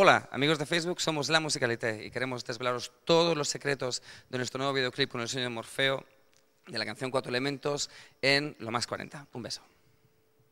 Hola, amigos de Facebook, somos La Musicalité y queremos desvelaros todos los secretos de nuestro nuevo videoclip con el señor Morfeo de la canción Cuatro Elementos en Lo Más 40. Un beso.